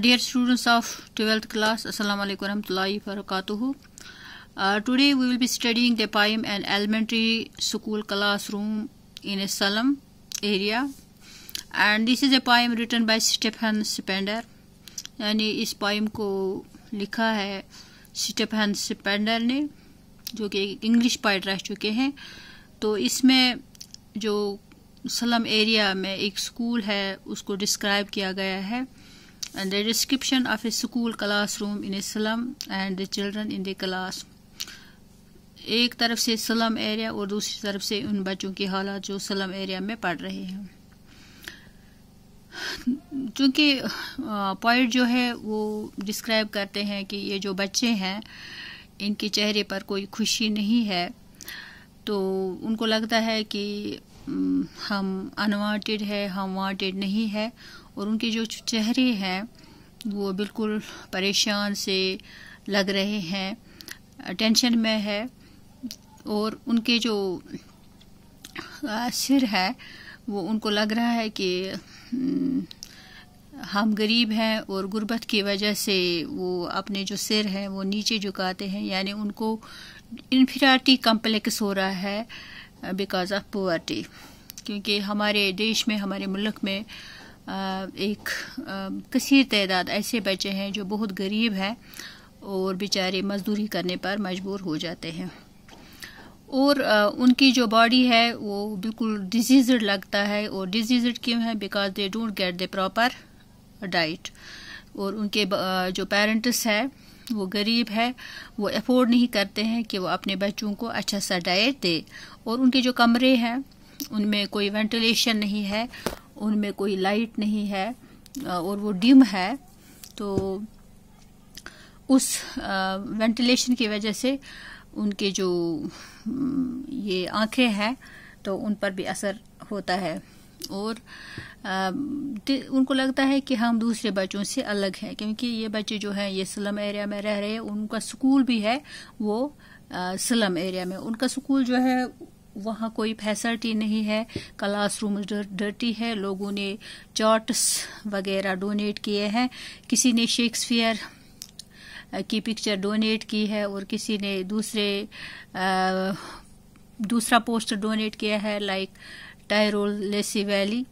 Dear students of twelfth class असल वालेकुम रहमतुल्लाहि वरकातुहू today we will be studying the poem and elementary school class room in a slum area and this is a poem written by Stephen Spender यानी इस पाइम को लिखा है Stephen Spender ने जो कि एक इंग्लिश पाइट रह चुके हैं तो इसमें जो सलम एरिया में एक स्कूल है उसको डिस्क्राइब किया गया है and the description of a school classroom in a slum and the children in the class एक तरफ से सलम एरिया और दूसरी तरफ से उन बच्चों के हालात जो सलम एरिया में पढ़ रहे हैं चूँकि पॉइंट जो है वो डिस्क्राइब करते हैं कि ये जो बच्चे हैं इनके चेहरे पर कोई खुशी नहीं है तो उनको लगता है कि हम अनवांटेड है हम वांटेड नहीं है और उनके जो चेहरे हैं वो बिल्कुल परेशान से लग रहे हैं टेंशन में है और उनके जो सिर है वो उनको लग रहा है कि हम्म, हम गरीब हैं और गुर्बत की वजह से वो अपने जो सिर हैं वो नीचे झुकाते हैं यानी उनको इन्फिराटी कम्प्लेक्स हो रहा है बिकॉज ऑफ पोवर्टी क्योंकि हमारे देश में हमारे मुल्क में एक कसर तदाद ऐसे बच्चे हैं जो बहुत गरीब हैं और बेचारे मजदूरी करने पर मजबूर हो जाते हैं और उनकी जो बॉडी है वो बिल्कुल डिजीजड लगता है और डिजीजड क्यों है because they don't get the proper diet और उनके जो पेरेंट्स है वो गरीब है वो अफोर्ड नहीं करते हैं कि वो अपने बच्चों को अच्छा सा डाइट दे और उनके जो कमरे हैं उनमें कोई वेंटिलेशन नहीं है उनमें कोई लाइट नहीं है और वो डिम है तो उस वेंटिलेशन की वजह से उनके जो ये आंखें हैं तो उन पर भी असर होता है और आ, उनको लगता है कि हम दूसरे बच्चों से अलग हैं क्योंकि ये बच्चे जो हैं ये स्लम एरिया में रह रहे हैं उनका स्कूल भी है वो स्लम एरिया में उनका स्कूल जो है वहाँ कोई फैसलिटी नहीं है क्लासरूम डर्टी है लोगों ने चार्ट्स वगैरह डोनेट किए हैं किसी ने शेक्सपियर की पिक्चर डोनेट की है और किसी ने दूसरे आ, दूसरा पोस्टर डोनेट किया है लाइक टायरोल लेसी वैली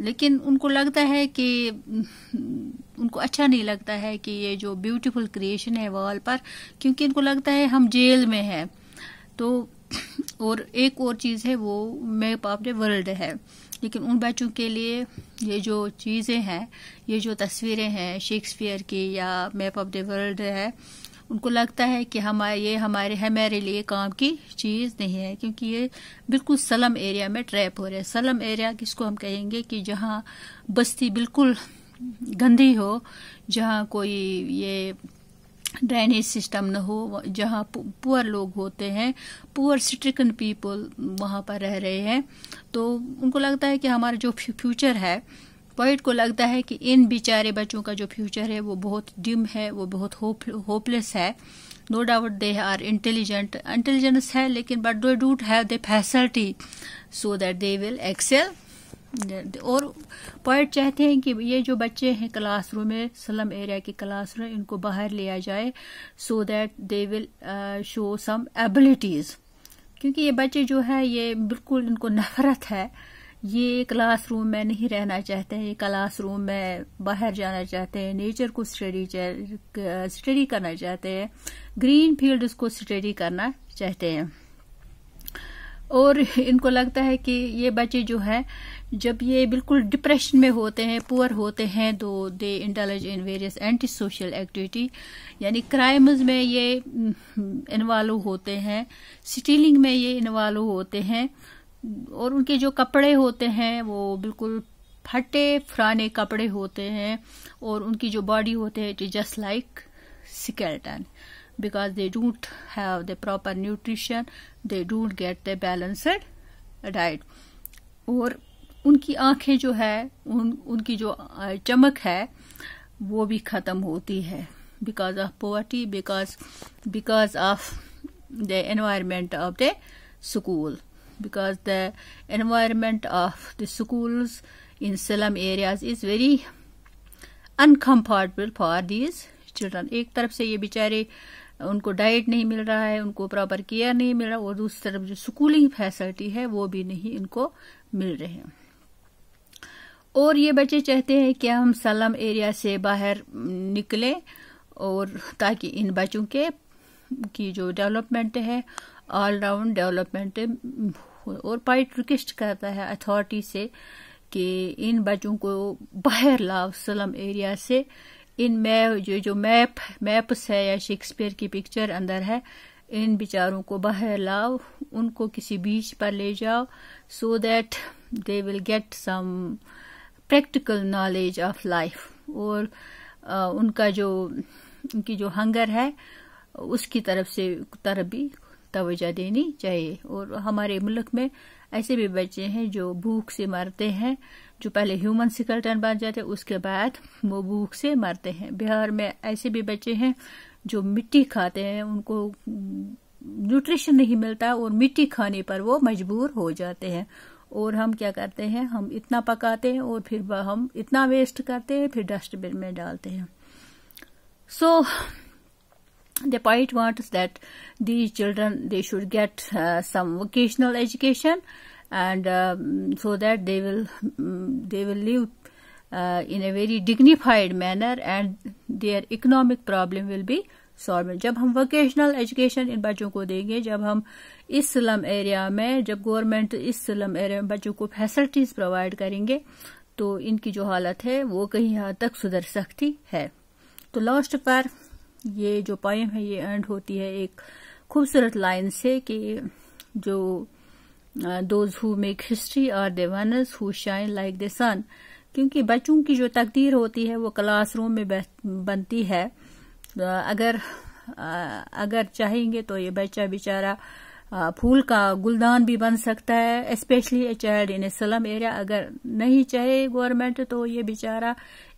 लेकिन उनको लगता है कि उनको अच्छा नहीं लगता है कि ये जो ब्यूटीफुल क्रिएशन है वॉल पर क्योंकि इनको लगता है हम जेल में हैं तो और एक और चीज़ है वो मैप ऑफ द वर्ल्ड है लेकिन उन बच्चों के लिए ये जो चीज़ें हैं ये जो तस्वीरें हैं शेक्सपियर की या मैप ऑफ द वर्ल्ड है उनको लगता है कि हमारे ये हमारे है मेरे लिए काम की चीज़ नहीं है क्योंकि ये बिल्कुल सलम एरिया में ट्रैप हो रहा है सलम एरिया किसको हम कहेंगे कि जहाँ बस्ती बिल्कुल गंदी हो जहाँ कोई ये ड्रेनेज सिस्टम न हो जहाँ पुअर लोग होते हैं पुअर स्ट्रिकन पीपल वहाँ पर रह रहे हैं तो उनको लगता है कि हमारा जो फ्यूचर है पोइट को लगता है कि इन बेचारे बच्चों का जो फ्यूचर है वो बहुत डिम है वो बहुत होप होपलेस है no doubt they are intelligent intelligence है लेकिन बट डो डूट have the facility so that they will excel और पॉइंट चाहते हैं कि ये जो बच्चे हैं क्लासरूम में स्लम एरिया के क्लासरूम इनको बाहर लिया जाए so that they will show some abilities क्योंकि ये बच्चे जो है ये बिल्कुल इनको नफरत है ये क्लासरूम में नहीं रहना चाहते हैं ये क्लासरूम में बाहर जाना चाहते हैं नेचर को स्टडी स्टडी uh, करना चाहते हैं ग्रीन फील्ड को स्टडी करना चाहते हैं और इनको लगता है कि ये बच्चे जो है जब ये बिल्कुल डिप्रेशन में होते हैं पुअर होते हैं तो they indulge in various anti social activity यानी क्राइम्स में ये इन्वॉल्व हम्म, होते हैं स्टीलिंग में ये इन्वॉल्व होते हैं और उनके जो कपड़े होते हैं वो बिल्कुल फटे फराने कपड़े होते हैं और उनकी जो बॉडी होते हैं just like skeleton because they don't have the proper nutrition they don't get the balanced diet और उनकी आंखें जो है उन उनकी जो चमक है वो भी ख़त्म होती है because of poverty because because of the environment of the school because the environment of the schools in slum areas is very uncomfortable for these children एक तरफ से ये बेचारे उनको डाइट नहीं मिल रहा है उनको प्रॉपर केयर नहीं मिल रहा और दूसरी तरफ जो स्कूलिंग फैसिलिटी है वो भी नहीं इनको मिल रहे हैं और ये बच्चे चाहते हैं कि हम सलम एरिया से बाहर निकलें और ताकि इन बच्चों के की जो डेवलपमेंट है ऑल राउंड डेवलपमेंट और पाइट रिक्वेस्ट करता है अथॉरिटी से कि इन बच्चों को बाहर लाओ सलम एरिया से इन मै जो जो मैप मैप्स है या शेक्सपियर की पिक्चर अंदर है इन बिचारों को बाहर लाओ उनको किसी बीच पर ले जाओ so that they will get some practical knowledge of life और आ, उनका जो उनकी जो हंगर है उसकी तरफ से तरफ भी तोजा देनी चाहिए और हमारे मुल्क में ऐसे भी बच्चे हैं जो भूख से मरते हैं जो पहले ह्यूमन सिकल्टन बन जाते हैं उसके बाद वो भूख से मरते हैं बिहार में ऐसे भी बच्चे हैं जो मिट्टी खाते हैं उनको न्यूट्रिशन नहीं मिलता और मिट्टी खाने पर वो मजबूर हो जाते हैं और हम क्या करते हैं हम इतना पकाते हैं और फिर हम इतना वेस्ट करते हैं फिर डस्टबिन में डालते हैं so so, the point was that these children they should get uh, some vocational education and um, so that they will they will live uh, in a very dignified manner and their economic problem will be solve जब हम vocational education in बच्चों को देंगे जब हम इस slum area में जब गवर्नमेंट इस स्लम एरिया में बच्चों को फैसिलिटीज प्रोवाइड करेंगे तो इनकी जो हालत है वो कहीं हद तक सुधर सकती है तो लास्ट पर ये जो पोएम है ये एंड होती है एक खूबसूरत लाइन से कि जो those who make history are the ones who shine like the sun क्योंकि बच्चों की जो तकदीर होती है वो क्लासरूम में बनती है अगर अगर चाहेंगे तो ये बच्चा बेचारा फूल का गुलदान भी बन सकता है specially a child in a slum area अगर नहीं चाहे गवर्नमेंट तो ये बेचारा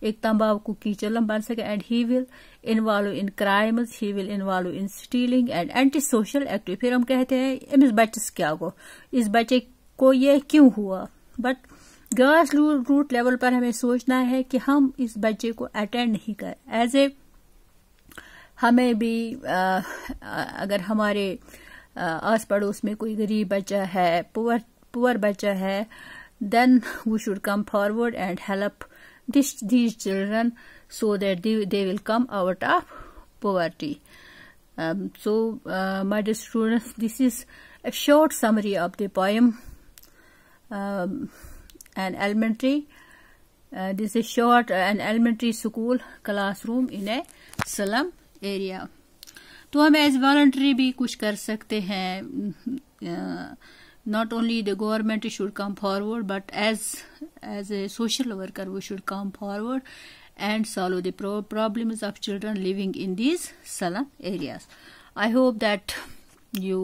एक तम्बाकू की चलम बन सके and he will involve in crimes he will involve in stealing and anti social active फिर हम कहते हैं इस बच्चे क्या को इस बच्चे को ये क्यों हुआ बट ग्रास रूट लेवल पर हमें सोचना है कि हम इस बच्चे को अटेंड नहीं करें एज ए हमें भी आ, अगर हमारे आस पड़ोस में कोई गरीब बच्चा है पुअर पुअर बच्चा है then we should come forward and help this these children so that they will come out of poverty so my dear student this is a short summary of the poem and elementary this is short and elementary school class room in a slum area तो हम as voluntary भी कुछ कर सकते not only the government should come forward but as as a social worker we should come forward and solve the problems of children living in these slum areas i hope that you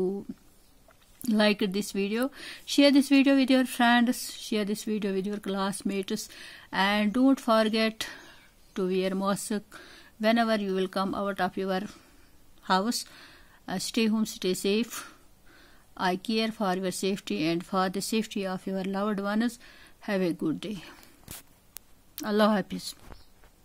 liked this video share this video with your friends share this video with your classmates and don't forget to wear mask whenever you will come out of your house. Uh, stay home, stay safe. I care for your safety and for the safety of your loved ones. Have a good day. Allah Hafiz.